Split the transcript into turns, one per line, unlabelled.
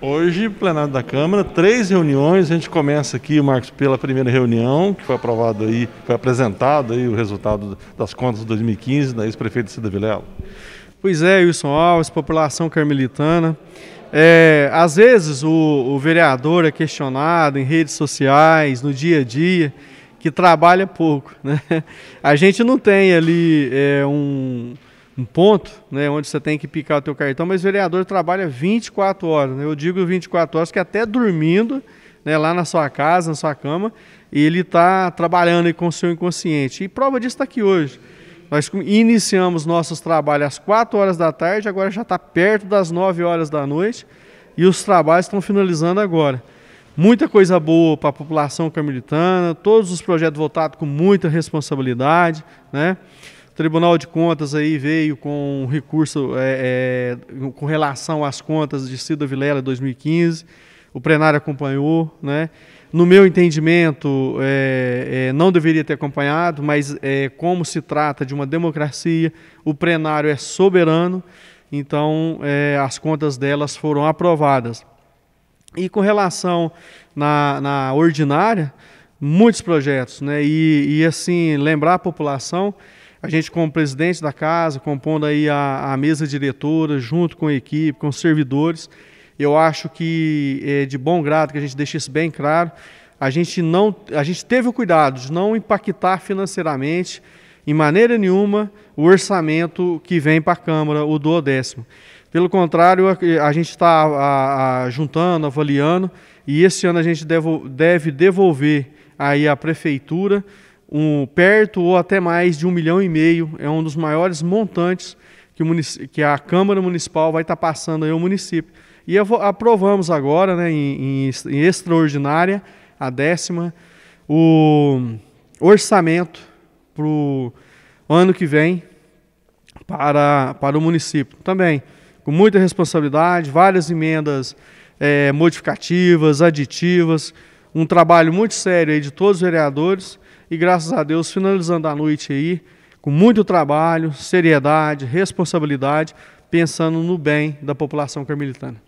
Hoje, plenário da Câmara, três reuniões. A gente começa aqui, Marcos, pela primeira reunião, que foi aprovado aí, foi apresentado aí o resultado das contas de 2015 da ex-prefeita Cida Vilela. Pois é, Wilson Alves, população carmelitana. É, às vezes o, o vereador é questionado em redes sociais, no dia a dia, que trabalha pouco. Né? A gente não tem ali é, um um ponto, né, onde você tem que picar o teu cartão, mas o vereador trabalha 24 horas. Né? Eu digo 24 horas que é até dormindo, né, lá na sua casa, na sua cama, ele está trabalhando aí com o seu inconsciente. E prova disso está aqui hoje. Nós iniciamos nossos trabalhos às 4 horas da tarde, agora já está perto das 9 horas da noite e os trabalhos estão finalizando agora. Muita coisa boa para a população carmelitana, todos os projetos votados com muita responsabilidade, né? Tribunal de Contas aí veio com recurso é, é, com relação às contas de Cida Vilela 2015. O plenário acompanhou, né? No meu entendimento, é, é não deveria ter acompanhado, mas é, como se trata de uma democracia, o plenário é soberano, então é, as contas delas foram aprovadas. E com relação na, na ordinária, muitos projetos, né? E, e assim lembrar a população a gente como presidente da casa, compondo aí a, a mesa diretora, junto com a equipe, com os servidores, eu acho que é de bom grado que a gente deixe isso bem claro. A gente, não, a gente teve o cuidado de não impactar financeiramente, em maneira nenhuma, o orçamento que vem para a Câmara, o do décimo. Pelo contrário, tá, a, a gente está juntando, avaliando, e esse ano a gente devo, deve devolver aí à Prefeitura um, perto ou até mais de um milhão e meio, é um dos maiores montantes que, que a Câmara Municipal vai estar tá passando aí ao município. E aprovamos agora, né, em, em, em extraordinária, a décima, o orçamento para o ano que vem para, para o município. Também com muita responsabilidade, várias emendas é, modificativas, aditivas, um trabalho muito sério de todos os vereadores e graças a Deus finalizando a noite aí com muito trabalho, seriedade, responsabilidade, pensando no bem da população carmelitana.